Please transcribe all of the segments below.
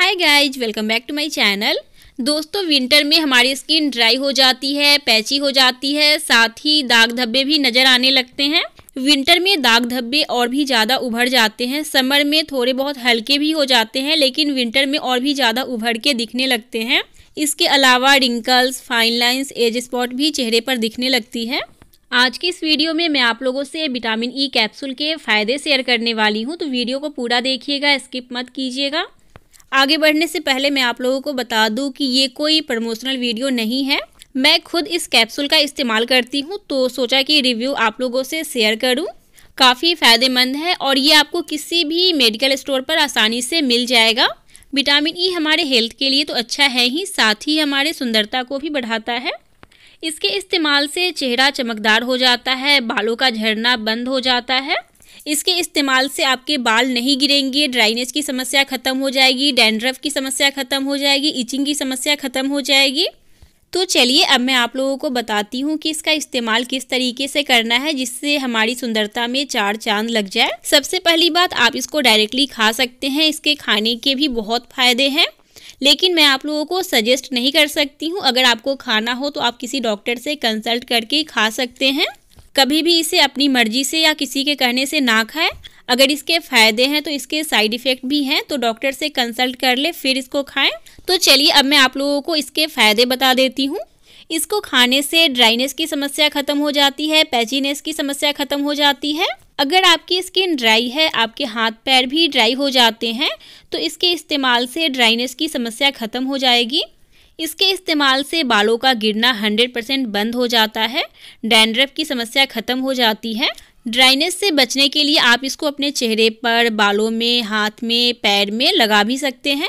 hi guys welcome back to my channel दोस्तों winter में हमारी स्किन ड्राई हो जाती है पैची हो जाती है साथ ही दाग धब्बे भी नज़र आने लगते हैं विंटर में दाग धब्बे और भी ज़्यादा उभर जाते हैं समर में थोड़े बहुत हल्के भी हो जाते हैं लेकिन विंटर में और भी ज़्यादा उभर के दिखने लगते हैं इसके अलावा wrinkles fine lines age spot भी चेहरे पर दिखने लगती है आज की इस वीडियो में मैं आप लोगों से विटामिन ई कैप्सूल के फ़ायदे शेयर करने वाली हूँ तो वीडियो को पूरा देखिएगा स्किप मत कीजिएगा आगे बढ़ने से पहले मैं आप लोगों को बता दूं कि ये कोई प्रमोशनल वीडियो नहीं है मैं खुद इस कैप्सूल का इस्तेमाल करती हूँ तो सोचा कि रिव्यू आप लोगों से शेयर करूँ काफ़ी फ़ायदेमंद है और ये आपको किसी भी मेडिकल स्टोर पर आसानी से मिल जाएगा विटामिन ई e हमारे हेल्थ के लिए तो अच्छा है ही साथ ही हमारे सुंदरता को भी बढ़ाता है इसके इस्तेमाल से चेहरा चमकदार हो जाता है बालों का झरना बंद हो जाता है इसके इस्तेमाल से आपके बाल नहीं गिरेंगे ड्राइनेस की समस्या ख़त्म हो जाएगी डैंड्रफ की समस्या ख़त्म हो जाएगी इचिंग की समस्या ख़त्म हो जाएगी तो चलिए अब मैं आप लोगों को बताती हूँ कि इसका इस्तेमाल किस तरीके से करना है जिससे हमारी सुंदरता में चार चांद लग जाए सबसे पहली बात आप इसको डायरेक्टली खा सकते हैं इसके खाने के भी बहुत फ़ायदे हैं लेकिन मैं आप लोगों को सजेस्ट नहीं कर सकती हूँ अगर आपको खाना हो तो आप किसी डॉक्टर से कंसल्ट करके खा सकते हैं कभी भी इसे अपनी मर्जी से या किसी के कहने से ना खाएं अगर इसके फायदे हैं तो इसके साइड इफ़ेक्ट भी हैं तो डॉक्टर से कंसल्ट कर ले फिर इसको खाएं तो चलिए अब मैं आप लोगों को इसके फ़ायदे बता देती हूँ इसको खाने से ड्राइनेस की समस्या खत्म हो जाती है पैचीनेस की समस्या खत्म हो जाती है अगर आपकी स्किन ड्राई है आपके हाथ पैर भी ड्राई हो जाते हैं तो इसके इस्तेमाल से ड्राइनेस की समस्या खत्म हो जाएगी इसके इस्तेमाल से बालों का गिरना 100 परसेंट बंद हो जाता है डैंड्रफ की समस्या ख़त्म हो जाती है ड्राइनेस से बचने के लिए आप इसको अपने चेहरे पर बालों में हाथ में पैर में लगा भी सकते हैं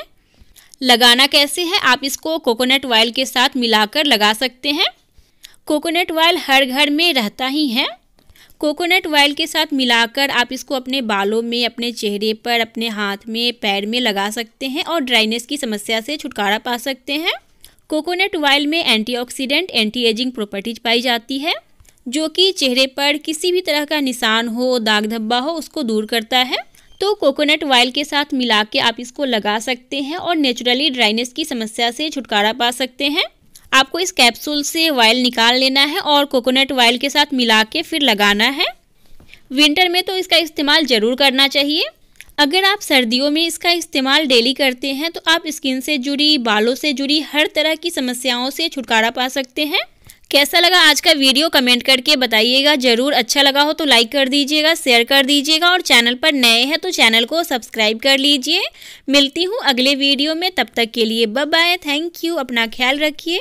लगाना कैसे है आप इसको कोकोनट ऑयल के साथ मिलाकर लगा सकते हैं कोकोनट ऑयल हर घर में रहता ही है कोकोनट ऑयल के साथ मिलाकर आप इसको अपने बालों में अपने चेहरे पर अपने हाथ में पैर में लगा सकते हैं और ड्राइनेस की समस्या से छुटकारा पा सकते हैं कोकोनट ऑयल में एंटीऑक्सीडेंट एंटी एजिंग प्रॉपर्टीज पाई जाती है जो कि चेहरे पर किसी भी तरह का निशान हो दाग धब्बा हो उसको दूर करता है तो कोकोनट ऑयल के साथ मिला के आप इसको लगा सकते हैं और नेचुरली ड्राइनेस की समस्या से छुटकारा पा सकते हैं आपको इस कैप्सूल से ऑयल निकाल लेना है और कोकोनट ऑयल के साथ मिला के फिर लगाना है विंटर में तो इसका इस्तेमाल ज़रूर करना चाहिए अगर आप सर्दियों में इसका इस्तेमाल डेली करते हैं तो आप स्किन से जुड़ी बालों से जुड़ी हर तरह की समस्याओं से छुटकारा पा सकते हैं कैसा लगा आज का वीडियो कमेंट करके बताइएगा ज़रूर अच्छा लगा हो तो लाइक कर दीजिएगा शेयर कर दीजिएगा और चैनल पर नए हैं तो चैनल को सब्सक्राइब कर लीजिए मिलती हूँ अगले वीडियो में तब तक के लिए बाय बाय थैंक यू अपना ख्याल रखिए